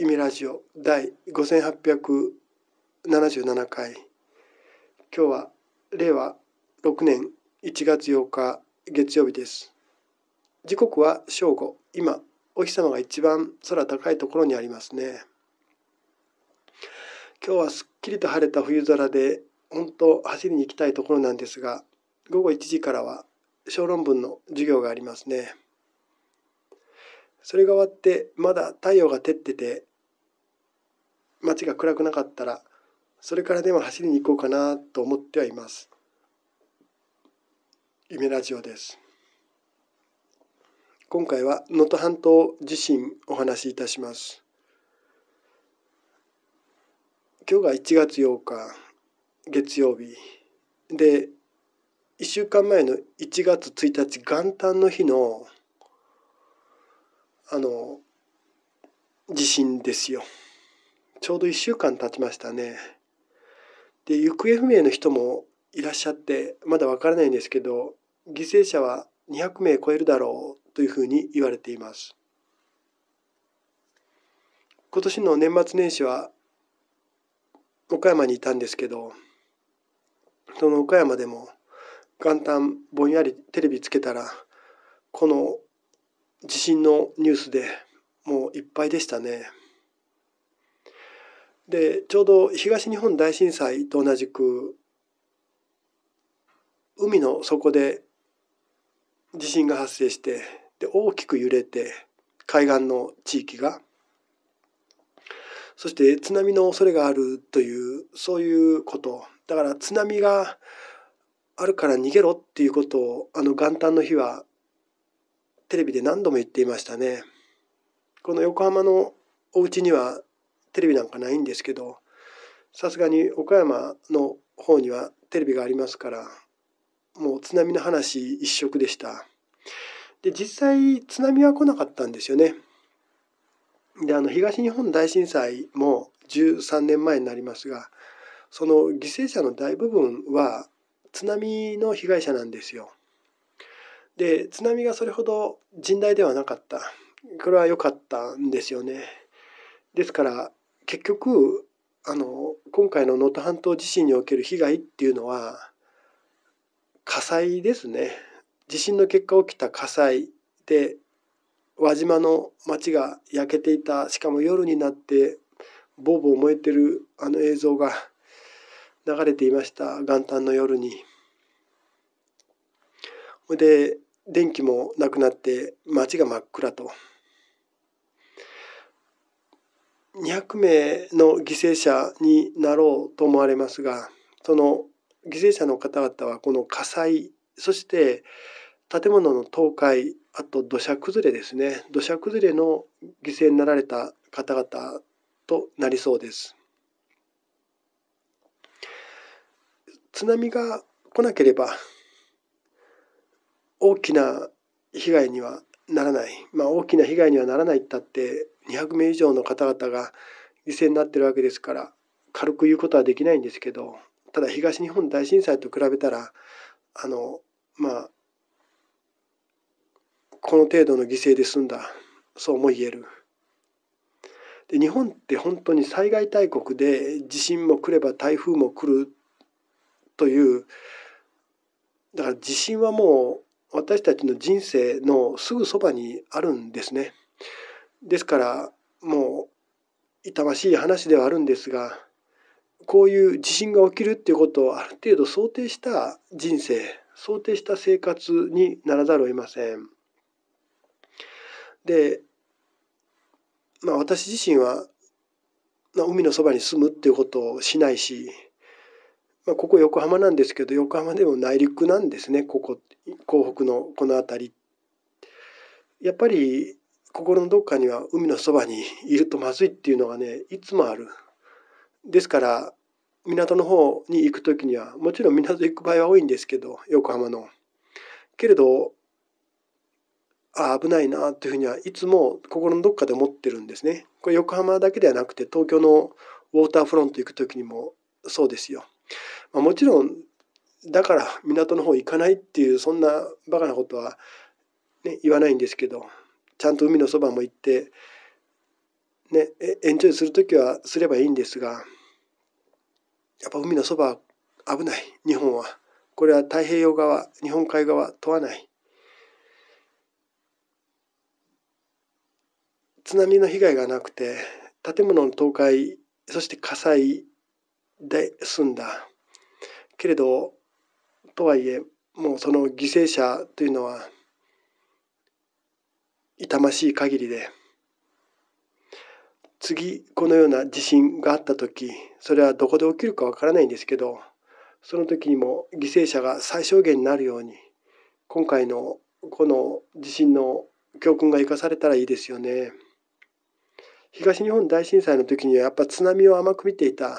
意味ラジオ」第五千八百七十七回今日は令和六年一月八日月曜日です時刻は正午今お日様が一番空高いところにありますね今日はすっきりと晴れた冬空で本当走りに行きたいところなんですが午後一時からは小論文の授業がありますねそれが終わってまだ太陽が照ってて街が暗くなかったらそれからでも走りに行こうかなと思ってはいます。夢ラジオです。今回は能登半島地震お話しいたします。今日が1月8日月曜日で1週間前の1月1日元旦の日のあの地震ですよ。ちょうど1週間経ちましたね。で行方不明の人もいらっしゃってまだわからないんですけど犠牲者は200名超えるだろうというふうに言われています。今年の年末年始は岡山にいたんですけどその岡山でも元旦ぼんやりテレビつけたらこの地震のニュースでもういっぱいでしたね。でちょうど東日本大震災と同じく海の底で地震が発生してで大きく揺れて海岸の地域がそして津波の恐れがあるというそういうことだから津波があるから逃げろっていうことをあの元旦の日はテレビで何度も言っていましたね。この横浜のお家にはテレビなんかないんですけどさすがに岡山の方にはテレビがありますからもう津波の話一色でしたで実際津波は来なかったんですよねであの東日本大震災も13年前になりますがその犠牲者の大部分は津波の被害者なんですよで津波がそれほど甚大ではなかったこれは良かったんですよねですから結局あの今回の能登半島地震における被害っていうのは火災ですね地震の結果起きた火災で輪島の町が焼けていたしかも夜になってボーボー燃えてるあの映像が流れていました元旦の夜に。で電気もなくなって町が真っ暗と。200名の犠牲者になろうと思われますがその犠牲者の方々はこの火災そして建物の倒壊あと土砂崩れですね土砂崩れの犠牲になられた方々となりそうです津波が来なければ大きな被害にはならない、まあ、大きな被害にはならないったって200名以上の方々が犠牲になってるわけですから軽く言うことはできないんですけどただ東日本大震災と比べたらあのまあこの程度の犠牲で済んだそうも言える。で日本って本当に災害大国で地震も来れば台風も来るというだから地震はもう私たちの人生のすぐそばにあるんですね。ですからもう痛ましい話ではあるんですがこういう地震が起きるっていうことをある程度想定した人生想定した生活にならざるを得ません。で、まあ、私自身は、まあ、海のそばに住むっていうことをしないし、まあ、ここ横浜なんですけど横浜でも内陸なんですねここ港北のこの辺りやっぱり心のどっかには海のそばにいるとまずいっていうのがねいつもある。ですから港の方に行く時にはもちろん港行く場合は多いんですけど横浜の。けれどあ危ないなというふうにはいつも心のどっかで思ってるんですね。これ横浜だけではなくて東京のウォーターフロント行く時にもそうですよ。まあ、もちろんだから港の方行かないっていうそんなバカなことは、ね、言わないんですけどちゃんと海のそばも行って、ね、エンジョイする時はすればいいんですがやっぱ海のそば危ない日本は。これは太平洋側日本海側問わない。津波の被害がなくて建物の倒壊そして火災で済んだけれどとはいえもうその犠牲者というのは痛ましい限りで次このような地震があった時それはどこで起きるかわからないんですけどその時にも犠牲者が最小限になるように今回のこの地震の教訓が生かされたらいいですよね。東日本大震災の時にはやっぱ津波を甘く見ていた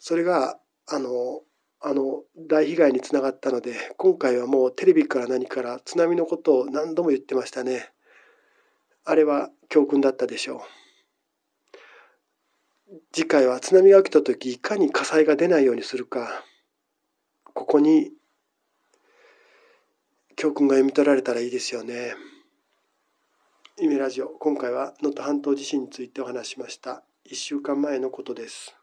それがあのあの大被害につながったので今回はもうテレビから何から津波のことを何度も言ってましたねあれは教訓だったでしょう次回は津波が起きた時いかに火災が出ないようにするかここに教訓が読み取られたらいいですよねイメラジオ今回は能登半島地震についてお話しました1週間前のことです